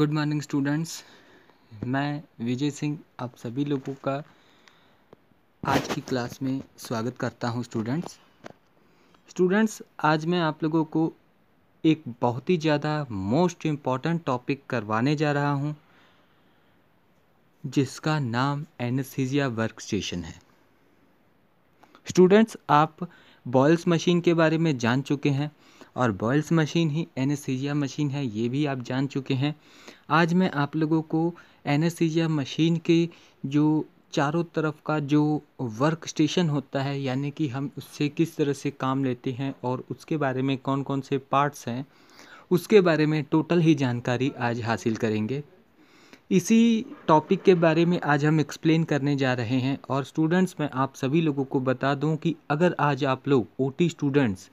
good morning students मैं विजय सिंह आप सभी लोगों का आज की क्लास में स्वागत करता हूं स्टूडेंट्स स्टूडेंट्स आज मैं आप लोगों को एक बहुत ही ज़्यादा मोस्ट इम्पॉर्टेंट टॉपिक करवाने जा रहा हूं जिसका नाम एनसीजिया वर्क स्टेशन है स्टूडेंट्स आप बॉयल्स मशीन के बारे में जान चुके हैं और बॉयल्स मशीन ही एनेस्थीसिया मशीन है ये भी आप जान चुके हैं आज मैं आप लोगों को एनेस्थीसिया मशीन के जो चारों तरफ का जो वर्क स्टेशन होता है यानी कि हम उससे किस तरह से काम लेते हैं और उसके बारे में कौन कौन से पार्ट्स हैं उसके बारे में टोटल ही जानकारी आज हासिल करेंगे इसी टॉपिक के बारे में आज हम एक्सप्लेन करने जा रहे हैं और स्टूडेंट्स मैं आप सभी लोगों को बता दूं कि अगर आज आप लोग ओटी स्टूडेंट्स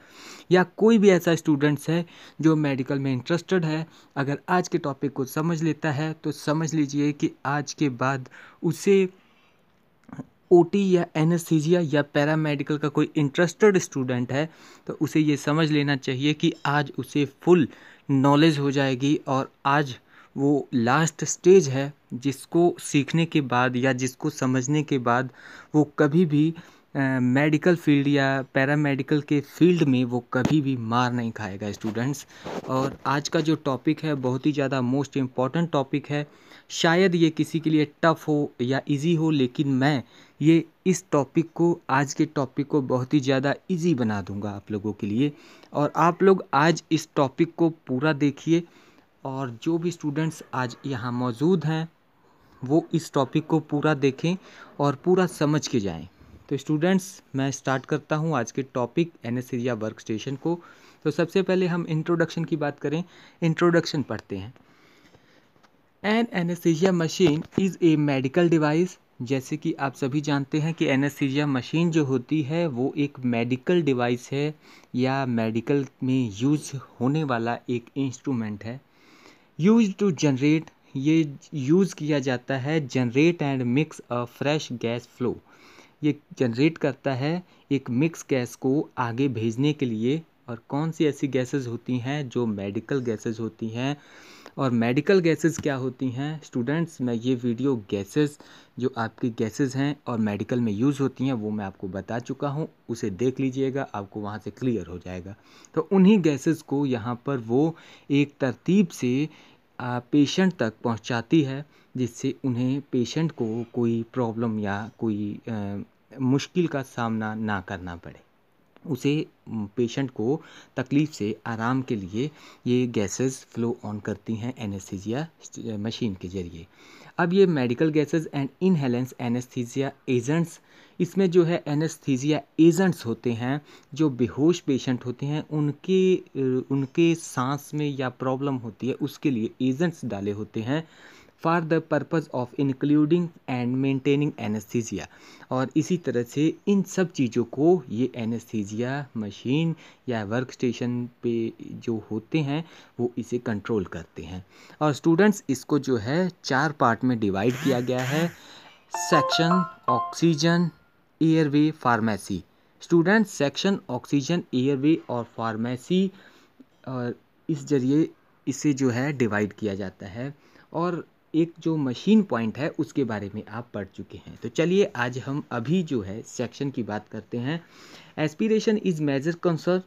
या कोई भी ऐसा स्टूडेंट्स है जो मेडिकल में इंटरेस्टेड है अगर आज के टॉपिक को समझ लेता है तो समझ लीजिए कि आज के बाद उसे ओटी या एन या पैरामेडिकल का कोई इंटरेस्टेड स्टूडेंट है तो उसे ये समझ लेना चाहिए कि आज उसे फुल नॉलेज हो जाएगी और आज वो लास्ट स्टेज है जिसको सीखने के बाद या जिसको समझने के बाद वो कभी भी मेडिकल फील्ड या पैरामेडिकल के फील्ड में वो कभी भी मार नहीं खाएगा स्टूडेंट्स और आज का जो टॉपिक है बहुत ही ज़्यादा मोस्ट इम्पॉर्टेंट टॉपिक है शायद ये किसी के लिए टफ़ हो या इजी हो लेकिन मैं ये इस टॉपिक को आज के टॉपिक को बहुत ही ज़्यादा इजी बना दूंगा आप लोगों के लिए और आप लोग आज इस टॉपिक को पूरा देखिए और जो भी स्टूडेंट्स आज यहाँ मौजूद हैं वो इस टॉपिक को पूरा देखें और पूरा समझ के जाएं तो स्टूडेंट्स मैं स्टार्ट करता हूँ आज के topic anaesthesia work station को तो सबसे पहले हम इंट्रोडक्शन की बात करें इंट्रोडक्शन पढ़ते हैं an anaesthesia machine is a medical device जैसे कि आप सभी जानते हैं कि एनेस्थीसिया मशीन जो होती है वो एक मेडिकल डिवाइस है या मेडिकल में यूज होने वाला एक इंस्ट्रूमेंट है यूज टू जनरेट ये यूज़ किया जाता है generate and mix a fresh gas flow ये जनरेट करता है एक मिक्स गैस को आगे भेजने के लिए और कौन सी ऐसी गैसेस होती हैं जो मेडिकल गैसेस होती हैं और मेडिकल गैसेस क्या होती हैं स्टूडेंट्स मैं ये वीडियो गैसेस जो आपकी गैसेस हैं और मेडिकल में यूज़ होती हैं वो मैं आपको बता चुका हूँ उसे देख लीजिएगा आपको वहाँ से क्लियर हो जाएगा तो उन्हीं गैसेस को यहाँ पर वो एक तरतीब से पेशेंट तक पहुँचाती है जिससे उन्हें पेशेंट को कोई प्रॉब्लम या कोई मुश्किल का सामना ना करना पड़े उसे पेशेंट को तकलीफ़ से आराम के लिए ये गैसेस फ्लो ऑन करती हैं एनेस्थीजिया मशीन के ज़रिए अब ये medical gases and inhalants anaesthesia agents इसमें जो है एनेस्थीजिया एजेंट्स होते हैं जो बेहोश पेशेंट होते हैं उनके उनके सांस में या प्रॉब्लम होती है उसके लिए एजेंट्स डाले होते हैं for the purpose of including and maintaining anaesthesia और इसी तरह से इन सब चीज़ों को ये एनेस्थीजिया मशीन या वर्क स्टेशन पे जो होते हैं वो इसे कंट्रोल करते हैं और स्टूडेंट्स इसको जो है चार पार्ट में डिवाइड किया गया है suction oxygen airway pharmacy student suction oxygen airway और फार्मेसी और इस जरिए इसे जो है डिवाइड किया जाता है और एक जो मशीन पॉइंट है उसके बारे में आप पढ़ चुके हैं तो चलिए आज हम अभी जो है सेक्शन की बात करते हैं एस्पिरेशन इज़ मेजर कंसर्न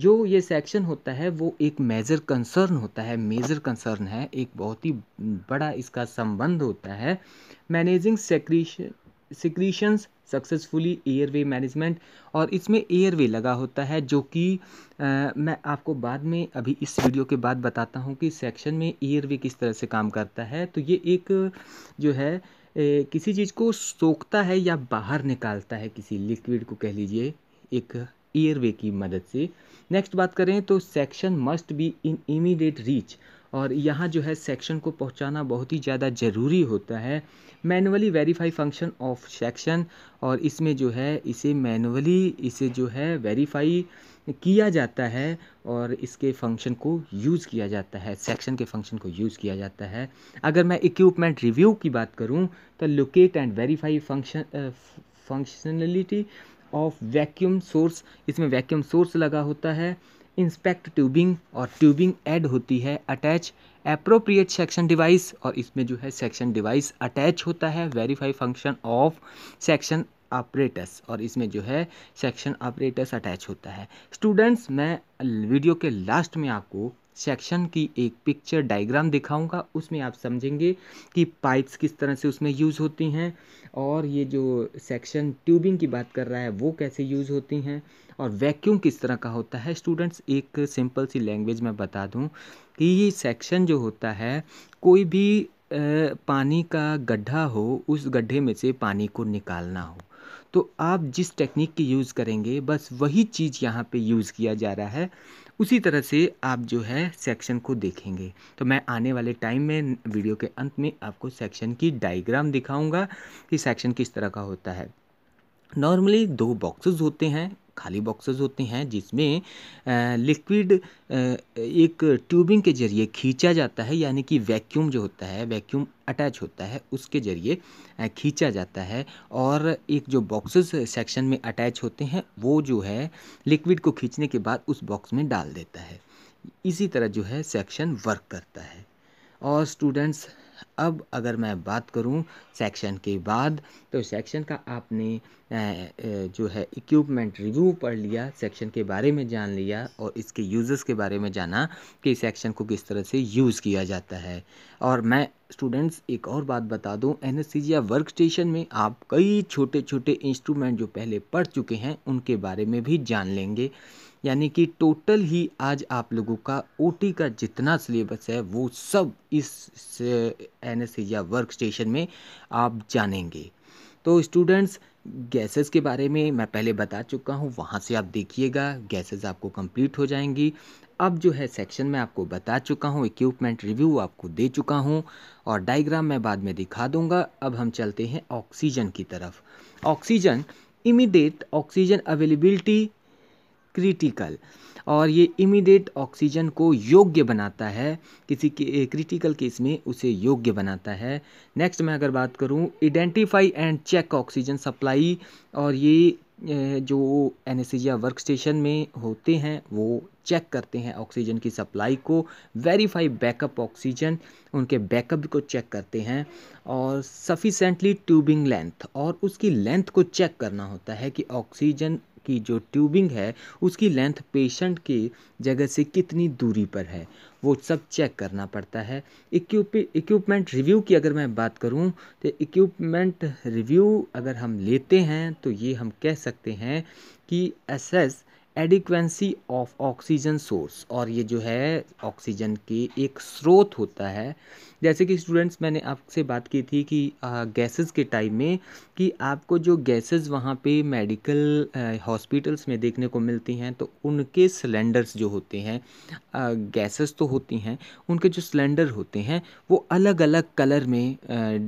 जो ये सेक्शन होता है वो एक मेजर कंसर्न होता है मेजर कंसर्न है एक बहुत ही बड़ा इसका संबंध होता है managing secretion secretions successfully airway management और इसमें एयरवे लगा होता है जो कि मैं आपको बाद में अभी इस वीडियो के बाद बताता हूँ कि सेक्शन में एयरवे किस तरह से काम करता है तो ये एक जो है ए, किसी चीज़ को सोखता है या बाहर निकालता है किसी लिक्विड को कह लीजिए एक एयरवे की मदद से नेक्स्ट बात करें तो suction must be in immediate reach और यहाँ जो है सेक्शन को पहुँचाना बहुत ही ज़्यादा ज़रूरी होता है manually verify function of suction और इसमें जो है इसे मैनुअली इसे जो है वेरीफाई किया जाता है और इसके फंक्शन को यूज़ किया जाता है सेक्शन के फंक्शन को यूज़ किया जाता है अगर मैं इक्विपमेंट रिव्यू की बात करूँ तो locate and verify function functionality of vacuum source इसमें वैक्यूम सोर्स लगा होता है इंस्पेक्ट ट्यूबिंग और ट्यूबिंग ऐड होती है अटैच अप्रोप्रिएट सेक्शन डिवाइस और इसमें जो है सेक्शन डिवाइस अटैच होता है verify function of suction operators और इसमें जो है सेक्शन ऑपरेटर्स अटैच होता है स्टूडेंट्स मैं वीडियो के लास्ट में आपको सेक्शन की एक पिक्चर डायग्राम दिखाऊंगा उसमें आप समझेंगे कि पाइप्स किस तरह से उसमें यूज़ होती हैं और ये जो सेक्शन ट्यूबिंग की बात कर रहा है वो कैसे यूज़ होती हैं और वैक्यूम किस तरह का होता है स्टूडेंट्स एक सिंपल सी लैंग्वेज में बता दूं कि ये सेक्शन जो होता है कोई भी पानी का गड्ढा हो उस गड्ढे में से पानी को निकालना हो तो आप जिस टेक्निक की यूज़ करेंगे बस वही चीज़ यहाँ पे यूज़ किया जा रहा है उसी तरह से आप जो है सेक्शन को देखेंगे तो मैं आने वाले टाइम में वीडियो के अंत में आपको सेक्शन की डायग्राम दिखाऊंगा कि सेक्शन किस तरह का होता है नॉर्मली दो बॉक्सेस होते हैं खाली बॉक्सेस होते हैं जिसमें लिक्विड एक ट्यूबिंग के ज़रिए खींचा जाता है यानी कि वैक्यूम जो होता है वैक्यूम अटैच होता है उसके ज़रिए खींचा जाता है और एक जो बॉक्सेस सेक्शन में अटैच होते हैं वो जो है लिक्विड को खींचने के बाद उस बॉक्स में डाल देता है इसी तरह जो है सेक्शन वर्क करता है और स्टूडेंट्स अब अगर मैं बात करूं सेक्शन के बाद तो सेक्शन का आपने जो है इक्विपमेंट रिव्यू पढ़ लिया सेक्शन के बारे में जान लिया और इसके यूज़र्स के बारे में जाना कि सेक्शन को किस तरह से यूज़ किया जाता है और मैं स्टूडेंट्स एक और बात बता दूं या वर्क स्टेशन में आप कई छोटे छोटे इंस्ट्रूमेंट जो पहले पढ़ चुके हैं उनके बारे में भी जान लेंगे यानी कि टोटल ही आज आप लोगों का ओ का जितना सिलेबस है वो सब इस anaesthesia work station में आप जानेंगे तो स्टूडेंट्स गैसेस के बारे में मैं पहले बता चुका हूँ वहाँ से आप देखिएगा गैसेस आपको कंप्लीट हो जाएंगी अब जो है सेक्शन में आपको बता चुका हूँ इक्विपमेंट रिव्यू आपको दे चुका हूँ और डायग्राम मैं बाद में दिखा दूँगा अब हम चलते हैं ऑक्सीजन की तरफ oxygen immediate oxygen availability critical और ये इमीडिएट ऑक्सीजन को योग्य बनाता है किसी के क्रिटिकल केस में उसे योग्य बनाता है नेक्स्ट मैं अगर बात करूँ identify and check oxygen supply और ये जो एनेसिजिया वर्क स्टेशन में होते हैं वो चेक करते हैं ऑक्सीजन की सप्लाई को वेरीफाई बैकअप ऑक्सीजन उनके बैकअप को चेक करते हैं और सफिशेंटली ट्यूबिंग लेंथ और उसकी लेंथ को चेक करना होता है कि ऑक्सीजन की जो ट्यूबिंग है उसकी लेंथ पेशेंट के जगह से कितनी दूरी पर है वो सब चेक करना पड़ता है इक्विपमेंट रिव्यू की अगर मैं बात करूं तो इक्विपमेंट रिव्यू अगर हम लेते हैं तो ये हम कह सकते हैं कि assess adequacy of oxygen source और ये जो है ऑक्सीजन के एक स्रोत होता है जैसे कि स्टूडेंट्स मैंने आपसे बात की थी कि गैसेस के टाइम में कि आपको जो गैसेस वहाँ पे मेडिकल हॉस्पिटल्स में देखने को मिलती हैं तो उनके सिलेंडर्स जो होते हैं गैसेस तो होती हैं उनके जो सिलेंडर होते हैं वो अलग अलग कलर में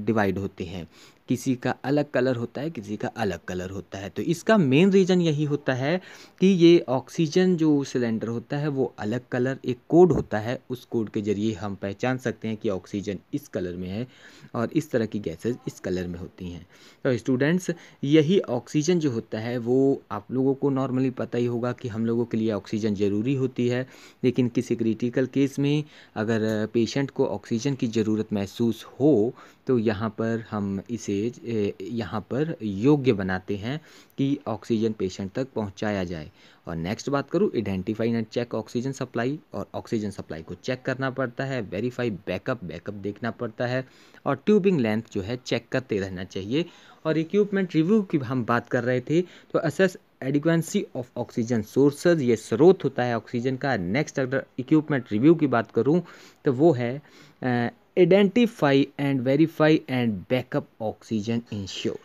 डिवाइड होते हैं किसी का अलग कलर होता है किसी का अलग कलर होता है तो इसका मेन रीज़न यही होता है कि ये ऑक्सीजन जो सिलेंडर होता है वो अलग कलर एक कोड होता है उस कोड के ज़रिए हम पहचान सकते हैं कि ऑक्सीजन इस कलर में है और इस तरह की गैसेज इस कलर में होती हैं तो स्टूडेंट्स यही ऑक्सीजन जो होता है वो आप लोगों को नॉर्मली पता ही होगा कि हम लोगों के लिए ऑक्सीजन ज़रूरी होती है लेकिन किसी क्रिटिकल केस में अगर पेशेंट को ऑक्सीजन की ज़रूरत महसूस हो तो यहाँ पर हम इसे तेज यहाँ पर योग्य बनाते हैं कि ऑक्सीजन पेशेंट तक पहुँचाया जाए और नेक्स्ट बात करूँ identify and check oxygen supply और ऑक्सीजन सप्लाई को चेक करना पड़ता है वेरीफाई बैकअप बैकअप देखना पड़ता है और ट्यूबिंग लेंथ जो है चेक करते रहना चाहिए और इक्विपमेंट रिव्यू की हम बात कर रहे थे तो assess adequacy of oxygen sources ये स्रोत होता है ऑक्सीजन का नेक्स्ट अगर इक्विपमेंट रिव्यू की बात करूँ तो वो है identify and verify and backup oxygen ensure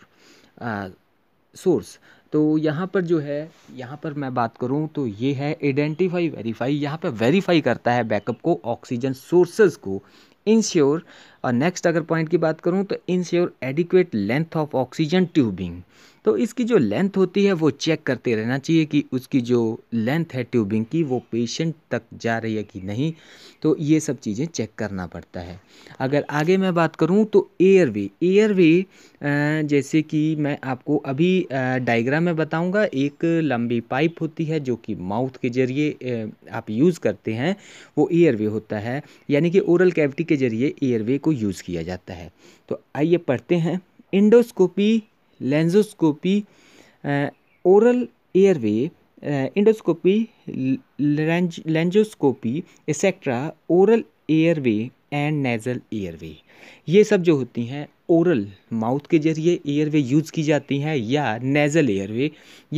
source uh, तो यहाँ पर जो है यहाँ पर मैं बात करूँ तो ये है आइडेंटिफाई वेरीफाई यहाँ पर वेरीफाई करता है बैकअप को ऑक्सीजन सोर्सेज को इंश्योर और नेक्स्ट अगर पॉइंट की बात करूँ तो ensure adequate length of oxygen tubing तो इसकी जो लेंथ होती है वो चेक करते रहना चाहिए कि उसकी जो लेंथ है ट्यूबिंग की वो पेशेंट तक जा रही है कि नहीं तो ये सब चीज़ें चेक करना पड़ता है अगर आगे मैं बात करूँ तो एयरवे एयरवे जैसे कि मैं आपको अभी डायग्राम में बताऊँगा एक लंबी पाइप होती है जो कि माउथ के ज़रिए आप यूज़ करते हैं वो एयरवे होता है यानी कि ओरल कैविटी के ज़रिए एयरवे को को यूज़ किया जाता है तो आइए पढ़ते हैं endoscopy laryngoscopy oral airway endoscopy laryngoscopy etcetera oral airway and nasal airway ये सब जो होती हैं ओरल माउथ के जरिए एयरवे यूज़ की जाती हैं या नेज़ल एयरवे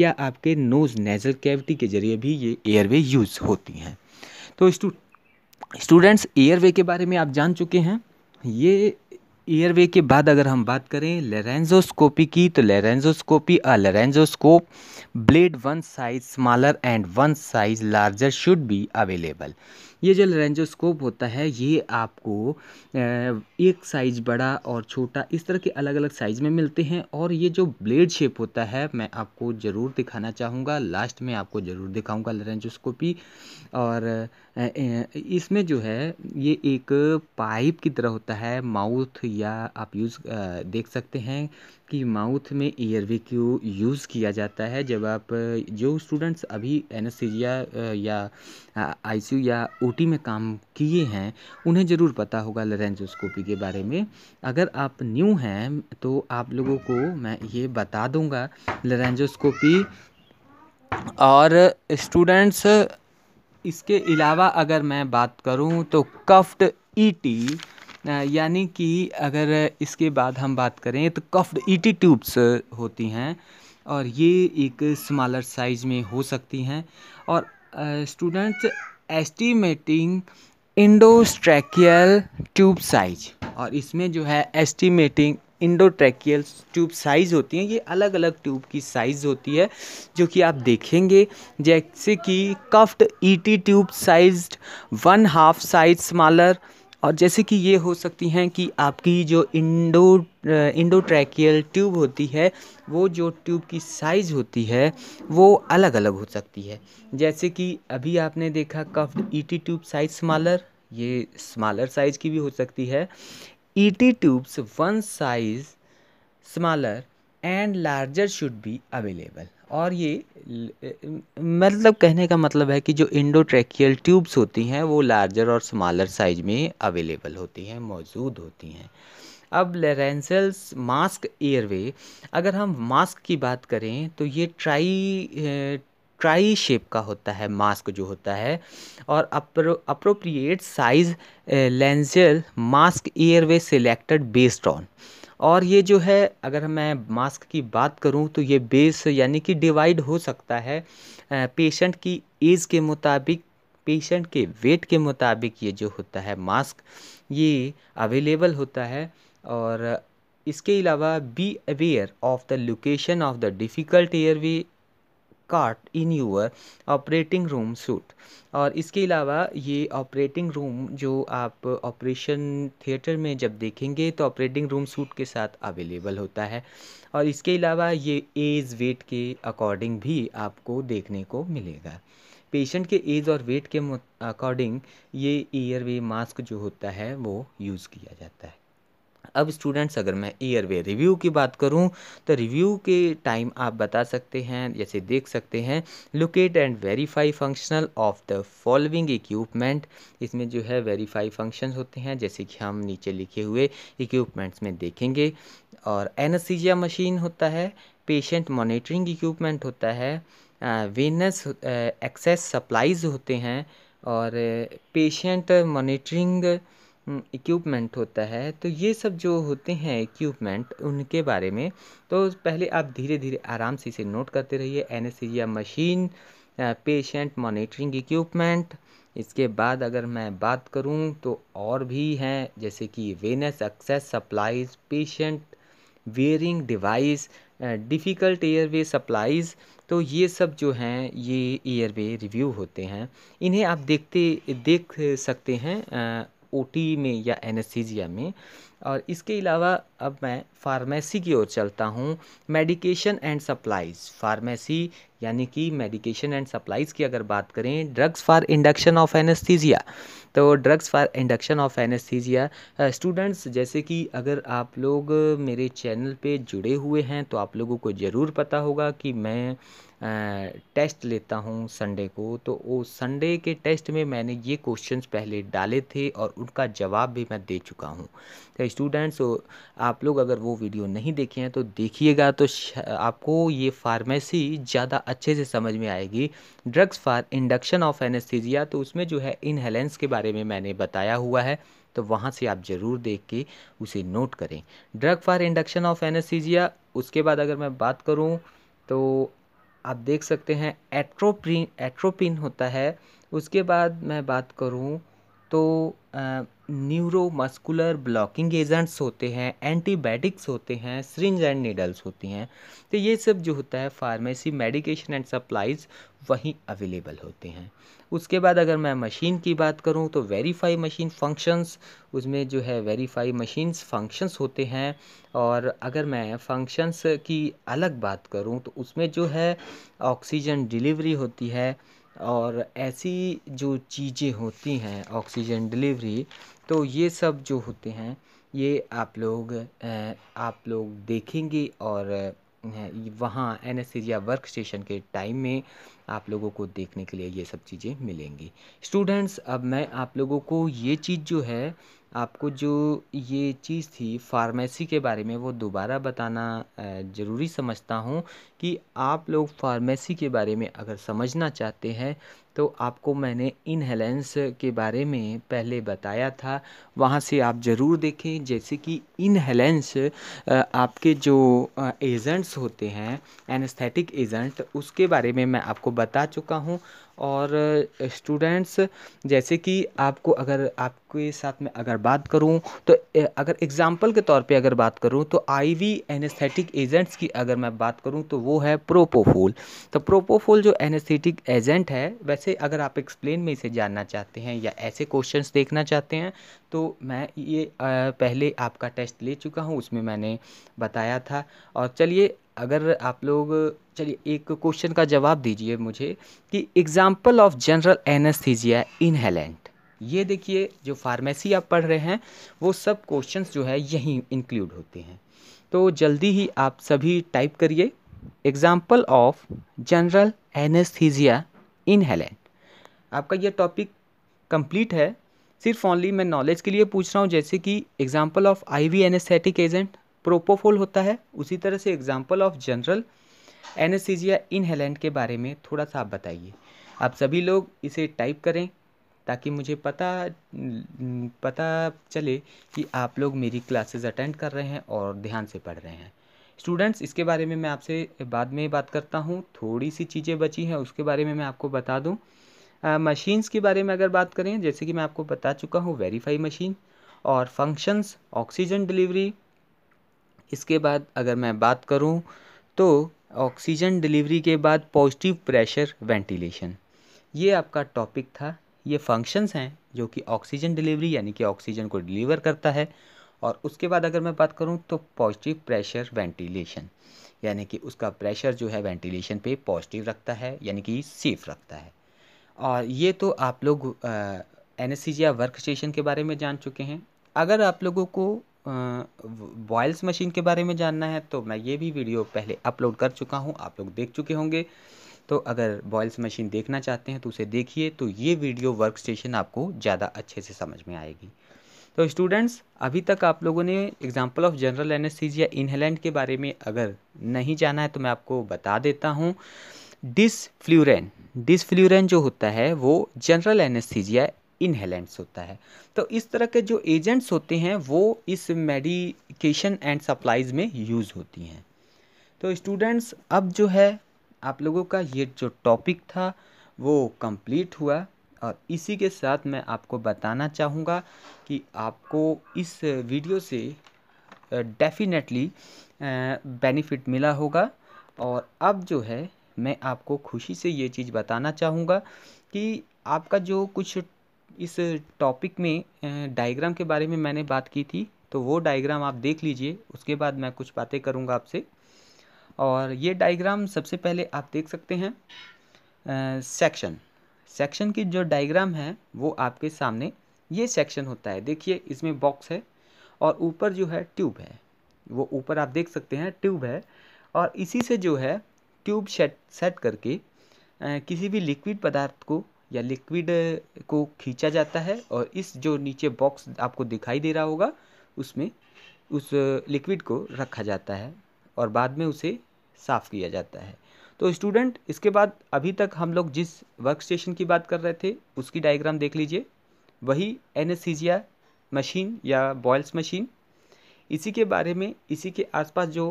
या आपके नोज़ नेज़ल कैविटी के जरिए भी ये एयरवे यूज़ होती हैं तो स्टूडेंट्स एयरवे के बारे में आप जान चुके हैं ये ईयरवे के बाद अगर हम बात करें लेरेंजोस्कोपी की तो laryngoscopy a laryngoscope blade one size smaller and one size larger should be available ये जो लरेंजोस्कोप होता है ये आपको एक साइज बड़ा और छोटा इस तरह के अलग अलग साइज में मिलते हैं और ये जो ब्लेड शेप होता है मैं आपको ज़रूर दिखाना चाहूँगा लास्ट में आपको ज़रूर दिखाऊँगा लरेंजोस्कोपी और इसमें जो है ये एक पाइप की तरह होता है माउथ या आप यूज़ देख सकते हैं आपकी माउथ में ईयरवे को यूज़ किया जाता है जब आप जो स्टूडेंट्स अभी एन या आई या ओटी में काम किए हैं उन्हें ज़रूर पता होगा लरेंजोस्कोपी के बारे में अगर आप न्यू हैं तो आप लोगों को मैं ये बता दूंगा लरेंजोस्कोपी और स्टूडेंट्स इसके अलावा अगर मैं बात करूं तो कफ्ट ईटी e यानी कि अगर इसके बाद हम बात करें तो कफ्ड ईटी ट्यूब्स होती हैं और ये एक स्मॉलर साइज़ में हो सकती हैं और students estimating endotracheal tube size और इसमें जो है एस्टीमेटिंग इंडोट्रैकियल ट्यूब साइज़ होती हैं ये अलग अलग ट्यूब की साइज़ होती है जो कि आप देखेंगे जैसे कि cuffed ET tube size one half size smaller और जैसे कि ये हो सकती हैं कि आपकी जो इंडो इंडोट्रैकियल ट्यूब होती है वो जो ट्यूब की साइज़ होती है वो अलग अलग हो सकती है जैसे कि अभी आपने देखा cuffed ET e tube size smaller ये स्मॉलर साइज़ की भी हो सकती है ET e tubes one size smaller and larger should be available और ये मतलब कहने का मतलब है कि जो इंडोट्रैकियल ट्यूब्स होती हैं वो लार्जर और स्मॉलर साइज में अवेलेबल होती हैं मौजूद होती हैं अब लेरेंसल्स मास्क एयरवे अगर हम मास्क की बात करें तो ये ट्राई ट्राई शेप का होता है मास्क जो होता है और appro appropriate size laryngeal mask airway selected based on और ये जो है अगर मैं मास्क की बात करूँ तो ये बेस यानी कि डिवाइड हो सकता है पेशेंट की एज के मुताबिक पेशेंट के वेट के मुताबिक ये जो होता है मास्क ये अवेलेबल होता है और इसके अलावा be aware of the location of the difficult airway cart in your operating room suite और इसके अलावा ये ऑपरेटिंग रूम जो आप ऑपरेशन थिएटर में जब देखेंगे तो ऑपरेटिंग रूम सूट के साथ अवेलेबल होता है और इसके अलावा ये एज वेट के अकॉर्डिंग भी आपको देखने को मिलेगा पेशेंट के एज और वेट के अकॉर्डिंग ये ईयर वे मास्क जो होता है वो यूज़ किया जाता है अब स्टूडेंट्स अगर मैं ईयर वे रिव्यू की बात करूं तो रिव्यू के टाइम आप बता सकते हैं जैसे देख सकते हैं locate and verify functional of the following equipment इसमें जो है वेरीफाई फंक्शन होते हैं जैसे कि हम नीचे लिखे हुए इक्विपमेंट्स में देखेंगे और एनसीजिया मशीन होता है पेशेंट मोनिटरिंग इक्विपमेंट होता है वेनस एक्सेस सप्लाइज होते हैं और पेशेंट मोनिटरिंग इक्विपमेंट हम्म, होता है तो ये सब जो होते हैं इक्विपमेंट उनके बारे में तो पहले आप धीरे धीरे आराम से इसे नोट करते रहिए an machine patient monitoring equipment इसके बाद अगर मैं बात करूं तो और भी हैं जैसे कि venous access supplies patient warming device difficult airway supplies तो ये सब जो हैं ये एयरवे रिव्यू होते हैं इन्हें आप देखते देख सकते हैं ओ में या एनेस्थीजिया में और इसके अलावा अब मैं फार्मेसी की ओर चलता हूँ मेडिकेशन एंड सप्लाइज फार्मेसी यानी कि मेडिकेशन एंड सप्लाइज की अगर बात करें drugs for induction of anaesthesia तो drugs for induction of anaesthesia students जैसे कि अगर आप लोग मेरे चैनल पे जुड़े हुए हैं तो आप लोगों को ज़रूर पता होगा कि मैं टेस्ट लेता हूँ संडे को तो वो संडे के टेस्ट में मैंने ये क्वेश्चंस पहले डाले थे और उनका जवाब भी मैं दे चुका हूँ तो स्टूडेंट्स तो आप लोग अगर वो वीडियो नहीं देखे हैं तो देखिएगा तो आपको ये फार्मेसी ज़्यादा अच्छे से समझ में आएगी drugs for induction of anaesthesia तो उसमें जो है इनहेलेंस के बारे में मैंने बताया हुआ है तो वहाँ से आप ज़रूर देख के उसे नोट करें drug for induction of anaesthesia उसके बाद अगर मैं बात करूँ तो आप देख सकते हैं एट्रोप्रीन एट्रोपिन होता है उसके बाद मैं बात करूँ तो न्यूरोमस्कुलर ब्लॉकिंग एजेंट्स होते हैं एंटीबायोटिक्स होते हैं सरिंज एंड नीडल्स होती हैं तो ये सब जो होता है फार्मेसी मेडिकेशन एंड सप्लाइज वहीं अवेलेबल होते हैं उसके बाद अगर मैं मशीन की बात करूं तो वेरीफाई मशीन फंक्शंस उसमें जो है वेरीफाई मशीन्स फंक्शंस होते हैं और अगर मैं फंक्शंस की अलग बात करूं तो उसमें जो है ऑक्सीजन डिलीवरी होती है और ऐसी जो चीज़ें होती हैं ऑक्सीजन डिलीवरी तो ये सब जो होते हैं ये आप लोग आप लोग देखेंगे और वहाँ एनेस्थीसिया वर्क स्टेशन के टाइम में आप लोगों को देखने के लिए ये सब चीज़ें मिलेंगी स्टूडेंट्स अब मैं आप लोगों को ये चीज़ जो है आपको जो ये चीज़ थी फार्मेसी के बारे में वो दोबारा बताना ज़रूरी समझता हूँ कि आप लोग फार्मेसी के बारे में अगर समझना चाहते हैं तो आपको मैंने इनहेलेंस के बारे में पहले बताया था वहाँ से आप ज़रूर देखें जैसे कि इनहेलेंस आपके जो एजेंट्स होते हैं एनेस्थेटिक एजेंट उसके बारे में मैं आपको बता चुका हूँ और स्टूडेंट्स जैसे कि आपको अगर आपके साथ में अगर बात करूँ तो अगर एग्ज़ाम्पल के तौर पे अगर बात करूँ तो आईवी एनेस्थेटिक एजेंट्स की अगर मैं बात करूँ तो वो है प्रोपोफोल तो प्रोपोफोल जो एनेस्थेटिक एजेंट है वैसे अगर आप एक्सप्लेन में इसे जानना चाहते हैं या ऐसे क्वेश्चन देखना चाहते हैं तो मैं ये पहले आपका टेस्ट ले चुका हूँ उसमें मैंने बताया था और चलिए अगर आप लोग चलिए एक क्वेश्चन का जवाब दीजिए मुझे कि example of general anaesthesia inhalant ये देखिए जो फार्मेसी आप पढ़ रहे हैं वो सब क्वेश्चंस जो है यहीं इंक्लूड होते हैं तो जल्दी ही आप सभी टाइप करिए example of general anaesthesia inhalant आपका ये टॉपिक कंप्लीट है सिर्फ ओनली मैं नॉलेज के लिए पूछ रहा हूँ जैसे कि example of IV agent propofol होता है उसी तरह से example of general anaesthesia inhalant के बारे में थोड़ा सा आप बताइए आप सभी लोग इसे टाइप करें ताकि मुझे पता पता चले कि आप लोग मेरी क्लासेस अटेंड कर रहे हैं और ध्यान से पढ़ रहे हैं स्टूडेंट्स इसके बारे में मैं आपसे बाद में बात करता हूँ थोड़ी सी चीज़ें बची हैं उसके बारे में मैं आपको बता दूँ मशीन्स के बारे में अगर बात करें जैसे कि मैं आपको बता चुका हूँ वेरीफाई मशीन और फंक्शंस ऑक्सीजन डिलीवरी इसके बाद अगर मैं बात करूँ तो ऑक्सीजन डिलीवरी के बाद पॉजिटिव प्रेशर वेंटिलेशन ये आपका टॉपिक था ये फंक्शंस हैं जो कि ऑक्सीजन डिलीवरी यानी कि ऑक्सीजन को डिलीवर करता है और उसके बाद अगर मैं बात करूँ तो पॉजिटिव प्रेशर वेंटिलेशन यानी कि उसका प्रेशर जो है वेंटिलेशन पे पॉजिटिव रखता है यानी कि सेफ़ रखता है और ये तो आप लोग एनएससीजिया वर्क स्टेशन के बारे में जान चुके हैं अगर आप लोगों को बॉयल्स मशीन के बारे में जानना है तो मैं ये भी वीडियो पहले अपलोड कर चुका हूँ आप लोग देख चुके होंगे तो अगर बॉयल्स मशीन देखना चाहते हैं तो उसे देखिए तो ये वीडियो वर्क स्टेशन आपको ज़्यादा अच्छे से समझ में आएगी तो स्टूडेंट्स अभी तक आप लोगों ने example of general anaesthesia inhalant के बारे में अगर नहीं जाना है तो मैं आपको बता देता हूँ डिसफ्ल्यूरेन डिसफ्ल्यूरेन जो होता है वो जनरल एनेस्थीजिया इनहेलेंट्स होता है तो इस तरह के जो एजेंट्स होते हैं वो इस मेडिकेशन एंड सप्लाइज में यूज़ होती हैं तो स्टूडेंट्स अब जो है आप लोगों का ये जो टॉपिक था वो कंप्लीट हुआ और इसी के साथ मैं आपको बताना चाहूँगा कि आपको इस वीडियो से डेफिनेटली बेनिफिट मिला होगा और अब जो है मैं आपको खुशी से ये चीज़ बताना चाहूँगा कि आपका जो कुछ इस टॉपिक में डायग्राम के बारे में मैंने बात की थी तो वो डायग्राम आप देख लीजिए उसके बाद मैं कुछ बातें करूँगा आपसे और ये डायग्राम सबसे पहले आप देख सकते हैं सेक्शन सेक्शन की जो डायग्राम है वो आपके सामने ये सेक्शन होता है देखिए इसमें बॉक्स है और ऊपर जो है ट्यूब है वो ऊपर आप देख सकते हैं ट्यूब है और इसी से जो है ट्यूब सेट सेट करके आ, किसी भी लिक्विड पदार्थ को या लिक्विड को खींचा जाता है और इस जो नीचे बॉक्स आपको दिखाई दे रहा होगा उसमें उस लिक्विड को रखा जाता है और बाद में उसे साफ़ किया जाता है तो स्टूडेंट इसके बाद अभी तक हम लोग जिस वर्क स्टेशन की बात कर रहे थे उसकी डायग्राम देख लीजिए वही एन मशीन या बॉयल्स मशीन इसी के बारे में इसी के आसपास जो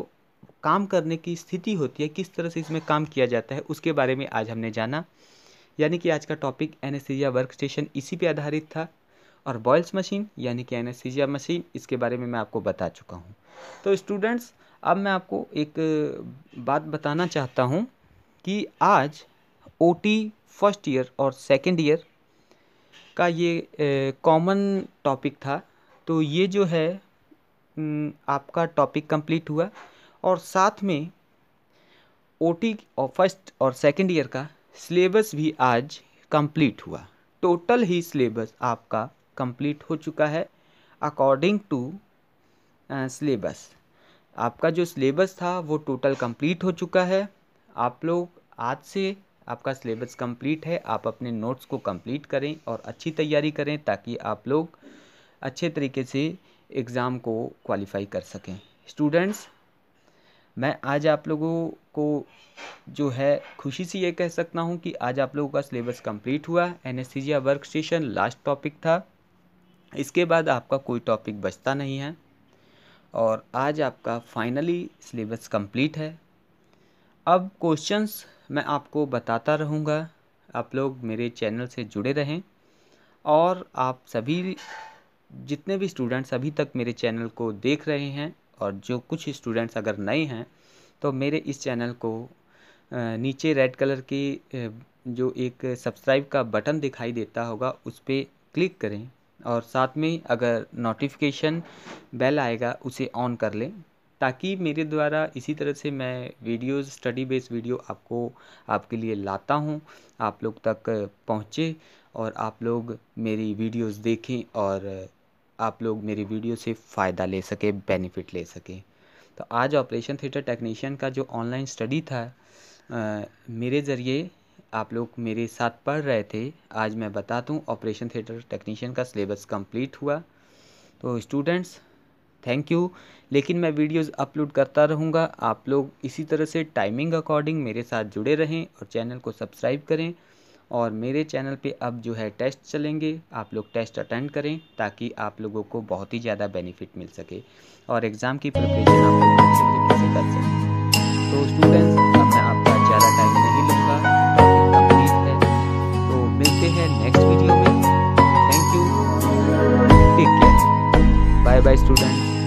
काम करने की स्थिति होती है किस तरह से इसमें काम किया जाता है उसके बारे में आज हमने जाना यानी कि आज का टॉपिक एनेस्थीसिया वर्क स्टेशन इसी पे आधारित था और बॉयल्स मशीन यानी कि एनेस्थीसिया मशीन इसके बारे में मैं आपको बता चुका हूँ तो स्टूडेंट्स अब मैं आपको एक बात बताना चाहता हूँ कि आज ओ फर्स्ट ईयर और सेकेंड ईयर का ये कॉमन टॉपिक था तो ये जो है आपका टॉपिक कंप्लीट हुआ और साथ में ओ टी फर्स्ट और सेकेंड ईयर का सिलेबस भी आज कंप्लीट हुआ टोटल ही सिलेबस आपका कंप्लीट हो चुका है अकॉर्डिंग टू सिलेबस आपका जो सिलेबस था वो टोटल कंप्लीट हो चुका है आप लोग आज से आपका सिलेबस कंप्लीट है आप अपने नोट्स को कंप्लीट करें और अच्छी तैयारी करें ताकि आप लोग अच्छे तरीके से एग्ज़ाम को क्वालिफाई कर सकें स्टूडेंट्स मैं आज आप लोगों को जो है खुशी से ये कह सकता हूँ कि आज आप लोगों का सिलेबस कंप्लीट हुआ anaesthesia work station last topic था इसके बाद आपका कोई टॉपिक बचता नहीं है और आज आपका फाइनली सिलेबस कंप्लीट है अब क्वेश्चंस मैं आपको बताता रहूँगा आप लोग मेरे चैनल से जुड़े रहें और आप सभी जितने भी स्टूडेंट्स अभी तक मेरे चैनल को देख रहे हैं और जो कुछ स्टूडेंट्स अगर नए हैं तो मेरे इस चैनल को नीचे रेड कलर की जो एक सब्सक्राइब का बटन दिखाई देता होगा उस पर क्लिक करें और साथ में अगर नोटिफिकेशन बेल आएगा उसे ऑन कर लें ताकि मेरे द्वारा इसी तरह से मैं वीडियोस स्टडी बेस्ड वीडियो आपको आपके लिए लाता हूँ आप लोग तक पहुँचे और आप लोग मेरी वीडियोस देखें और आप लोग मेरी वीडियो से फ़ायदा ले सके बेनिफिट ले सके तो आज ऑपरेशन थिएटर टेक्नीशियन का जो ऑनलाइन स्टडी था आ, मेरे ज़रिए आप लोग मेरे साथ पढ़ रहे थे आज मैं बता दूँ ऑपरेशन थिएटर टेक्नीशियन का सिलेबस कंप्लीट हुआ तो स्टूडेंट्स थैंक यू लेकिन मैं वीडियोस अपलोड करता रहूँगा आप लोग इसी तरह से टाइमिंग अकॉर्डिंग मेरे साथ जुड़े रहें और चैनल को सब्सक्राइब करें और मेरे चैनल पे अब जो है टेस्ट चलेंगे आप लोग टेस्ट अटेंड करें ताकि आप लोगों को बहुत ही ज़्यादा बेनिफिट मिल सके और एग्ज़ाम की प्रिपरेशन आप लोग कर सकें तो स्टूडेंट्स अब मैं आपका ज़्यादा टाइम नहीं लूँगा कम्प्लीट है तो मिलते हैं नेक्स्ट वीडियो में thank you take care bye bye students